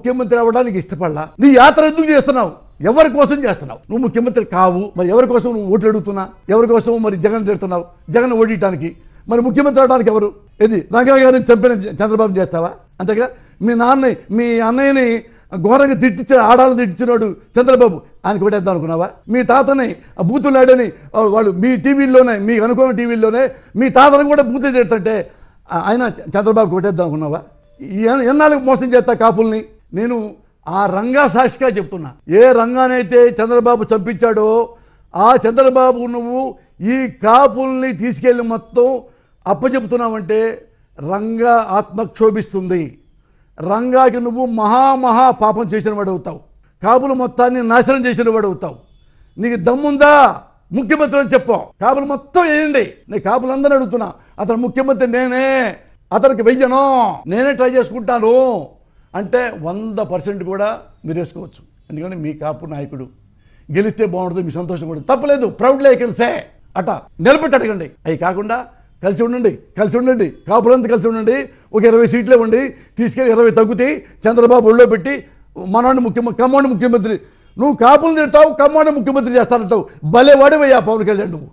ముఖ్యమంత్రి అవ్వడానికి ఇష్టపడలా నీ యాత్ర ఎందుకు చేస్తున్నావు ఎవరి కోసం చేస్తున్నావు నువ్వు ముఖ్యమంత్రి కావు మరి ఎవరి కోసం నువ్వు ఓట్లు అడుగుతున్నా ఎవరి కోసం మరి జగన్ తిడుతున్నావు జగన్ ఓడియటానికి మరి ముఖ్యమంత్రి అవడానికి ఎవరు ఇది రంగా గారిని చంపిన చంద్రబాబు చేస్తావా అంతేగా మీ నాన్న మీ అన్నయ్యని ఘోరంగా తిట్టించిన ఆడాలను తిట్టించినాడు చంద్రబాబు ఆయన కొట్టేద్దాం అనుకున్నావా మీ తాతని ఆడని వాళ్ళు మీ టీవీల్లోనే మీ అనుకున్న టీవీల్లోనే మీ తాతను కూడా బూతులు తిడుతుంటే ఆయన చంద్రబాబు కొట్టేద్దాం అనుకున్నావా ఎన్నాళ్ళకి మోసం చేస్తా కాపుల్ని నేను ఆ రంగా సాక్షిగా చెప్తున్నా ఏ రంగానైతే చంద్రబాబు చంపించాడో ఆ చంద్రబాబు నువ్వు ఈ కాపుల్ని తీసుకెళ్ళి మొత్తం అప్పచెప్తున్నావంటే రంగా ఆత్మక్షోభిస్తుంది రంగాకి నువ్వు మహామహా పాపం చేసిన వాడు అవుతావు కాపులు మొత్తాన్ని నాశనం చేసిన వాడు అవుతావు నీకు దమ్ముందా ముఖ్యమంత్రి అని చెప్పావు కాపులు మొత్తం వేయండి నేను కాపులందరినీ అడుగుతున్నా అతను ముఖ్యమంత్రి నేనే అతనికి వెయ్యను నేనే ట్రై చేసుకుంటాను అంటే వంద పర్సెంట్ కూడా మీరు వేసుకోవచ్చు ఎందుకంటే మీ కాపు నాయకుడు గెలిస్తే బాగుంటుంది మీ సంతోషం కూడా తప్పలేదు ప్రౌడ్లీ ఐ కెన్ సే అట నిలబెట్టి అడగండి అవి కాకుండా కలిసి ఉండండి కలిసి ఉండండి కాపులంతా కలిసి ఉండండి ఒక ఇరవై సీట్లు ఇవ్వండి తీసుకెళ్ళి ఇరవై తగ్గుతాయి చంద్రబాబు ఒళ్ళో పెట్టి మనోని ముఖ్యమంత్రి కమ్మోని ముఖ్యమంత్రి నువ్వు కాపులు తిడతావు కమ్మోని ముఖ్యమంత్రి చేస్తానంటావు భలే వాడివయ్యా పవన్ కళ్యాణ్ నువ్వు